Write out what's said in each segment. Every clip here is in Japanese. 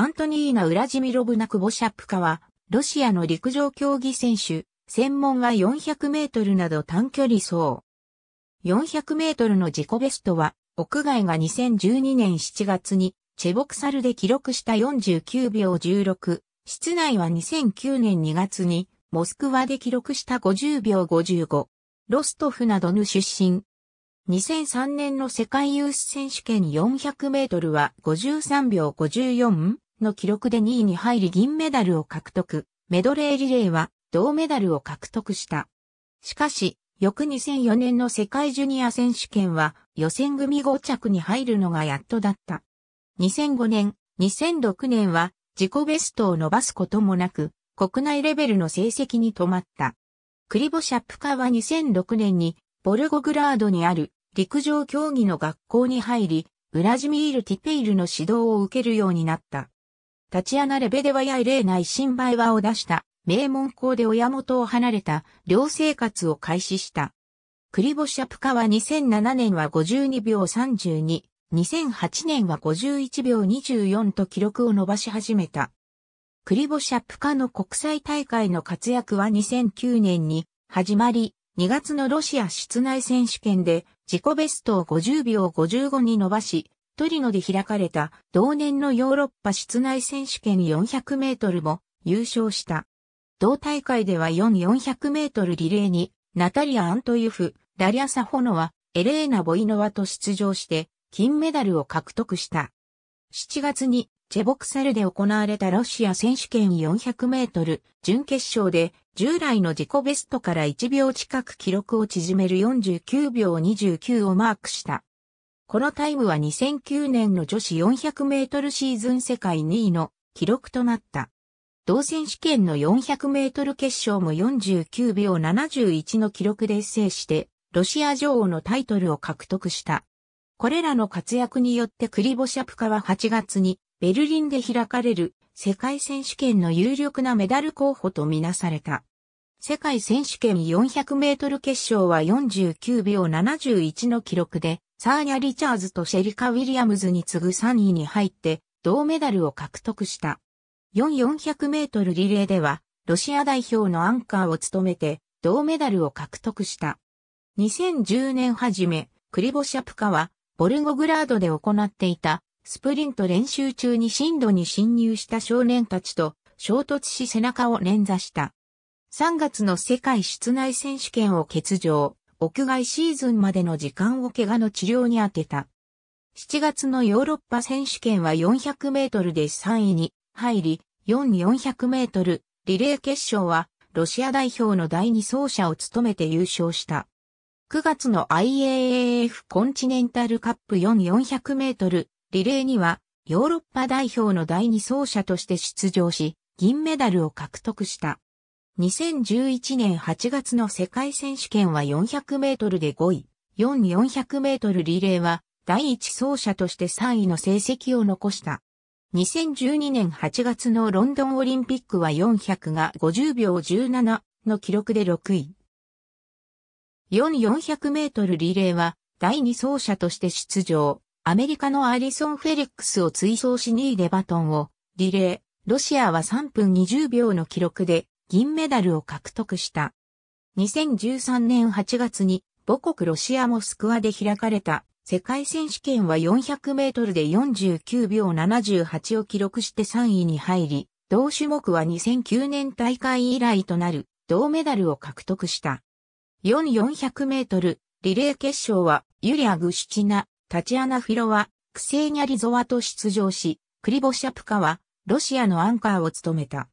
アントニーナ・ウラジミロブナ・クボシャップカは、ロシアの陸上競技選手、専門は400メートルなど短距離走。400メートルの自己ベストは、屋外が2012年7月に、チェボクサルで記録した49秒16、室内は2009年2月に、モスクワで記録した50秒55、ロストフなどの出身。2003年の世界ユース選手権400メートルは53秒54、の記録で2位に入り銀メダルを獲得、メドレーリレーは銅メダルを獲得した。しかし、翌2004年の世界ジュニア選手権は予選組5着に入るのがやっとだった。2005年、2006年は自己ベストを伸ばすこともなく、国内レベルの成績に止まった。クリボ・シャプカは2006年にボルゴグラードにある陸上競技の学校に入り、ウラジミール・ティペイルの指導を受けるようになった。立ち穴レベではやい例内新売和を出した名門校で親元を離れた寮生活を開始した。クリボシャプカは2007年は52秒32、2008年は51秒24と記録を伸ばし始めた。クリボシャプカの国際大会の活躍は2009年に始まり、2月のロシア室内選手権で自己ベストを50秒55に伸ばし、トリノで開かれた同年のヨーロッパ室内選手権400メートルも優勝した。同大会では4400メートルリレーにナタリア・アントユフ、ダリア・サホノワ、エレーナ・ボイノワと出場して金メダルを獲得した。7月にチェボクセルで行われたロシア選手権400メートル準決勝で従来の自己ベストから1秒近く記録を縮める49秒29をマークした。このタイムは2009年の女子400メートルシーズン世界2位の記録となった。同選手権の400メートル決勝も49秒71の記録で制して、ロシア女王のタイトルを獲得した。これらの活躍によってクリボシャプカは8月にベルリンで開かれる世界選手権の有力なメダル候補とみなされた。世界選手権400メートル決勝は49秒71の記録でサーニャ・リチャーズとシェリカ・ウィリアムズに次ぐ3位に入って銅メダルを獲得した。4400メートルリレーではロシア代表のアンカーを務めて銅メダルを獲得した。2010年初め、クリボシャプカはボルゴグラードで行っていたスプリント練習中に震度に侵入した少年たちと衝突し背中を捻挫した。3月の世界室内選手権を欠場。屋外シーズンまでの時間を怪我の治療に当てた。7月のヨーロッパ選手権は400メートルで3位に入り、4400メートルリレー決勝はロシア代表の第2走者を務めて優勝した。9月の IAAF コンチネンタルカップ4400メートルリレーにはヨーロッパ代表の第2走者として出場し、銀メダルを獲得した。2011年8月の世界選手権は400メートルで5位、4400メートルリレーは第1走者として3位の成績を残した。2012年8月のロンドンオリンピックは400が50秒17の記録で6位。4400メートルリレーは第2走者として出場。アメリカのアリソン・フェリックスを追走し2位でバトンを、リレー、ロシアは3分20秒の記録で銀メダルを獲得した。2013年8月に母国ロシアモスクワで開かれた世界選手権は400メートルで49秒78を記録して3位に入り、同種目は2009年大会以来となる銅メダルを獲得した。4400メートルリレー決勝はユリア・グシチナ、タチアナ・フィロワ、クセーニャ・リゾワと出場し、クリボシャプカはロシアのアンカーを務めた。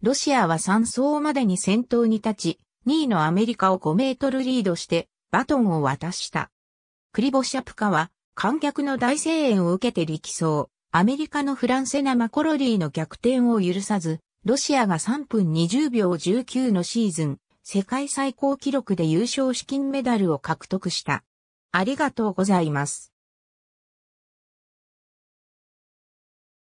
ロシアは3走までに先頭に立ち、2位のアメリカを5メートルリードしてバトンを渡した。クリボシャプカは観客の大声援を受けて力走、アメリカのフランセナ・マコロリーの逆転を許さず、ロシアが3分20秒19のシーズン、世界最高記録で優勝資金メダルを獲得した。ありがとうございます。